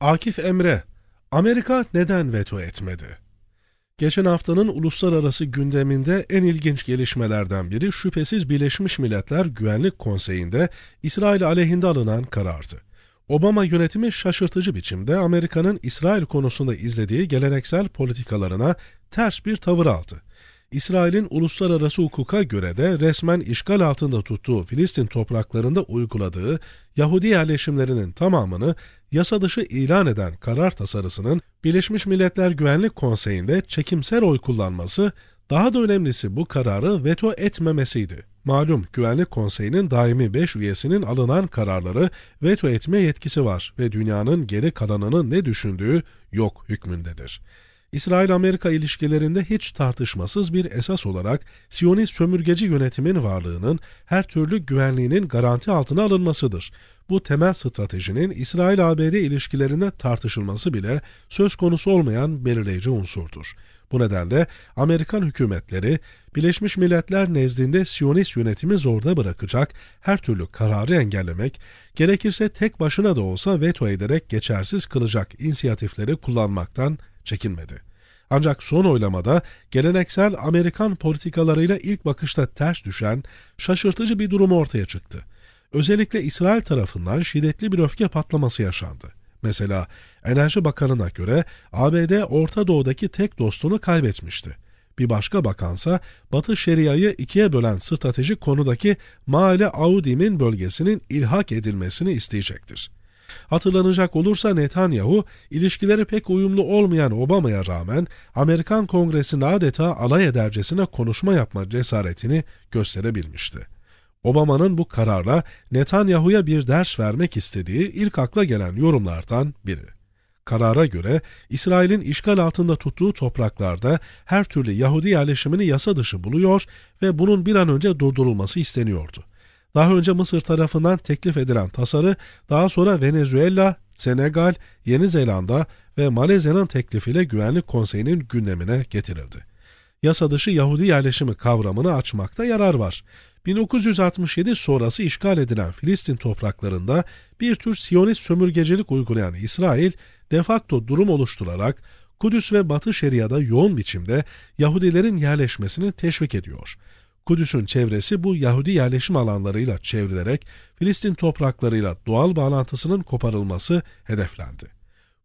Akif Emre, Amerika neden veto etmedi? Geçen haftanın uluslararası gündeminde en ilginç gelişmelerden biri şüphesiz Birleşmiş Milletler Güvenlik Konseyi'nde İsrail aleyhinde alınan karardı. Obama yönetimi şaşırtıcı biçimde Amerika'nın İsrail konusunda izlediği geleneksel politikalarına ters bir tavır aldı. İsrail'in uluslararası hukuka göre de resmen işgal altında tuttuğu Filistin topraklarında uyguladığı Yahudi yerleşimlerinin tamamını yasa dışı ilan eden karar tasarısının Birleşmiş Milletler Güvenlik Konseyi'nde çekimsel oy kullanması, daha da önemlisi bu kararı veto etmemesiydi. Malum Güvenlik Konseyi'nin daimi 5 üyesinin alınan kararları veto etme yetkisi var ve dünyanın geri kalanının ne düşündüğü yok hükmündedir. İsrail-Amerika ilişkilerinde hiç tartışmasız bir esas olarak Siyonist sömürgeci yönetimin varlığının her türlü güvenliğinin garanti altına alınmasıdır. Bu temel stratejinin İsrail-ABD ilişkilerinde tartışılması bile söz konusu olmayan belirleyici unsurdur. Bu nedenle Amerikan hükümetleri Birleşmiş Milletler nezdinde Siyonist yönetimi zorda bırakacak her türlü kararı engellemek, gerekirse tek başına da olsa veto ederek geçersiz kılacak inisiyatifleri kullanmaktan çekinmedi. Ancak son oylamada geleneksel Amerikan politikalarıyla ilk bakışta ters düşen şaşırtıcı bir durum ortaya çıktı. Özellikle İsrail tarafından şiddetli bir öfke patlaması yaşandı. Mesela Enerji Bakanı'na göre ABD Orta Doğu'daki tek dostunu kaybetmişti. Bir başka bakansa Batı Şeria'yı ikiye bölen stratejik konudaki Maale Audim'in bölgesinin ilhak edilmesini isteyecektir. Hatırlanacak olursa Netanyahu, ilişkileri pek uyumlu olmayan Obama'ya rağmen Amerikan Kongresi'nde adeta alay edercesine konuşma yapma cesaretini gösterebilmişti. Obama'nın bu kararla Netanyahu'ya bir ders vermek istediği ilk akla gelen yorumlardan biri. Karara göre İsrail'in işgal altında tuttuğu topraklarda her türlü Yahudi yerleşimini yasa dışı buluyor ve bunun bir an önce durdurulması isteniyordu. Daha önce Mısır tarafından teklif edilen tasarı daha sonra Venezuela, Senegal, Yeni Zelanda ve Malezya'nın teklifiyle Güvenlik Konseyi'nin gündemine getirildi. Yasa dışı Yahudi yerleşimi kavramını açmakta yarar var. 1967 sonrası işgal edilen Filistin topraklarında bir tür Siyonist sömürgecilik uygulayan İsrail, defakto durum oluşturarak Kudüs ve Batı Şeria'da yoğun biçimde Yahudilerin yerleşmesini teşvik ediyor. Kudüs'ün çevresi bu Yahudi yerleşim alanlarıyla çevrilerek Filistin topraklarıyla doğal bağlantısının koparılması hedeflendi.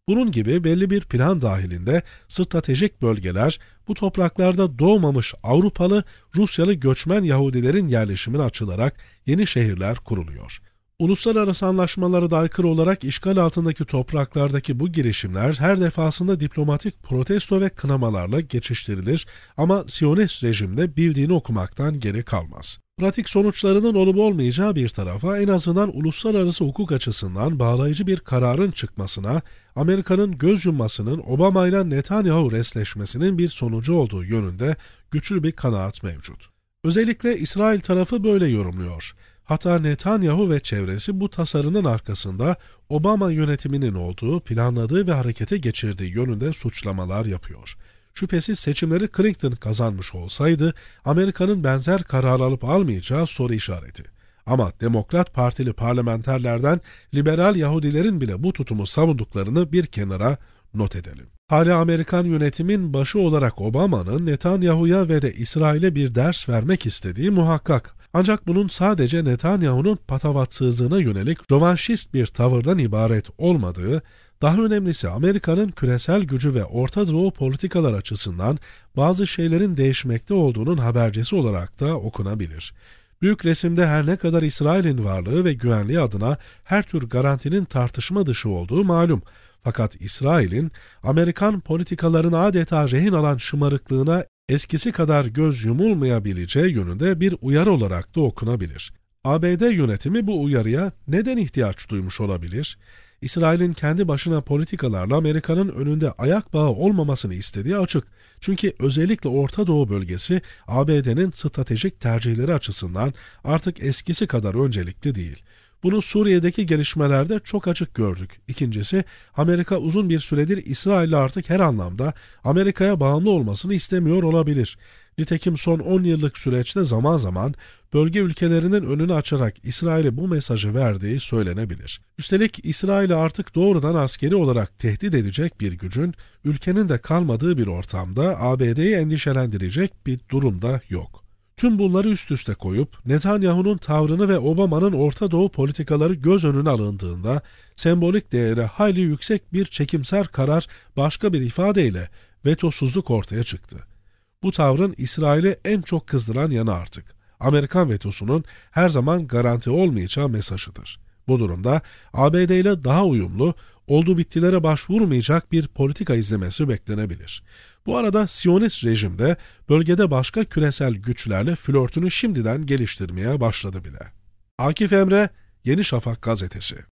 Bunun gibi belli bir plan dahilinde stratejik bölgeler bu topraklarda doğmamış Avrupalı, Rusyalı göçmen Yahudilerin yerleşimine açılarak yeni şehirler kuruluyor. Uluslararası anlaşmalara da aykırı olarak işgal altındaki topraklardaki bu girişimler her defasında diplomatik protesto ve kınamalarla geçiştirilir ama Siyonist rejimde bildiğini okumaktan geri kalmaz. Pratik sonuçlarının olup olmayacağı bir tarafa en azından uluslararası hukuk açısından bağlayıcı bir kararın çıkmasına, Amerika'nın göz yummasının Obama ile Netanyahu resleşmesinin bir sonucu olduğu yönünde güçlü bir kanaat mevcut. Özellikle İsrail tarafı böyle yorumluyor. Hatta Netanyahu ve çevresi bu tasarının arkasında Obama yönetiminin olduğu, planladığı ve harekete geçirdiği yönünde suçlamalar yapıyor. Şüphesiz seçimleri Clinton kazanmış olsaydı Amerika'nın benzer karar alıp almayacağı soru işareti. Ama Demokrat Partili parlamenterlerden liberal Yahudilerin bile bu tutumu savunduklarını bir kenara not edelim. Hala Amerikan yönetimin başı olarak Obama'nın Netanyahu'ya ve de İsrail'e bir ders vermek istediği muhakkak ancak bunun sadece Netanyahu'nun patavatsızlığına yönelik rovanşist bir tavırdan ibaret olmadığı, daha önemlisi Amerika'nın küresel gücü ve Orta Doğu politikalar açısından bazı şeylerin değişmekte olduğunun habercisi olarak da okunabilir. Büyük resimde her ne kadar İsrail'in varlığı ve güvenliği adına her tür garantinin tartışma dışı olduğu malum. Fakat İsrail'in Amerikan politikalarını adeta rehin alan şımarıklığına eskisi kadar göz yumulmayabileceği yönünde bir uyarı olarak da okunabilir. ABD yönetimi bu uyarıya neden ihtiyaç duymuş olabilir? İsrail'in kendi başına politikalarla Amerika'nın önünde ayak bağı olmamasını istediği açık. Çünkü özellikle Orta Doğu bölgesi ABD'nin stratejik tercihleri açısından artık eskisi kadar öncelikli değil. Bunu Suriye'deki gelişmelerde çok açık gördük. İkincisi, Amerika uzun bir süredir İsrail'le artık her anlamda Amerika'ya bağımlı olmasını istemiyor olabilir. Nitekim son 10 yıllık süreçte zaman zaman bölge ülkelerinin önünü açarak İsrail'e bu mesajı verdiği söylenebilir. Üstelik İsrail'i artık doğrudan askeri olarak tehdit edecek bir gücün ülkenin de kalmadığı bir ortamda ABD'yi endişelendirecek bir durumda yok. Tüm bunları üst üste koyup Netanyahu'nun tavrını ve Obama'nın Orta Doğu politikaları göz önüne alındığında sembolik değeri hayli yüksek bir çekimser karar başka bir ifadeyle vetosuzluk ortaya çıktı. Bu tavrın İsrail'i en çok kızdıran yanı artık Amerikan vetosunun her zaman garanti olmayacağı mesajıdır. Bu durumda ABD ile daha uyumlu, oldu bittilere başvurmayacak bir politika izlemesi beklenebilir. Bu arada Siyonist rejimde bölgede başka küresel güçlerle flörtünü şimdiden geliştirmeye başladı bile. Akif Emre, Yeni Şafak gazetesi